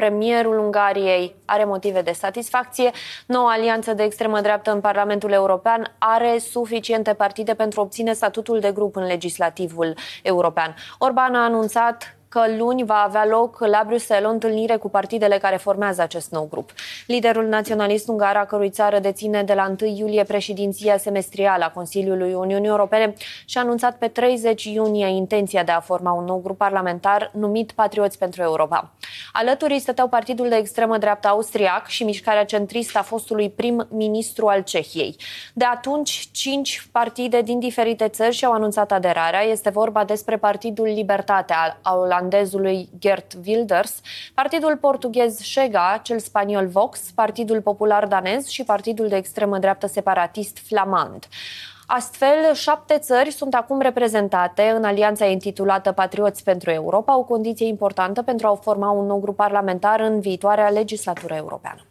Premierul Ungariei are motive de satisfacție. Noua alianță de extremă dreaptă în Parlamentul European are suficiente partide pentru a obține statutul de grup în legislativul european. Orban a anunțat că luni va avea loc la Bruxelles o întâlnire cu partidele care formează acest nou grup. Liderul naționalist ungar, a cărui țară deține de la 1 iulie președinția semestrială a Consiliului Uniunii Europene, și-a anunțat pe 30 iunie intenția de a forma un nou grup parlamentar numit Patrioți pentru Europa. Alături stăteau partidul de extremă dreaptă austriac și mișcarea centristă a fostului prim-ministru al Cehiei. De atunci, cinci partide din diferite țări și-au anunțat aderarea. Este vorba despre Partidul Libertatea al neerlandezului Gert Wilders, partidul portughez Chega, cel spaniol Vox, Partidul Popular Danez și Partidul de extremă dreaptă separatist Flamand. Astfel, șapte țări sunt acum reprezentate în alianța intitulată Patrioți pentru Europa, o condiție importantă pentru a forma un nou grup parlamentar în viitoarea legislatură europeană.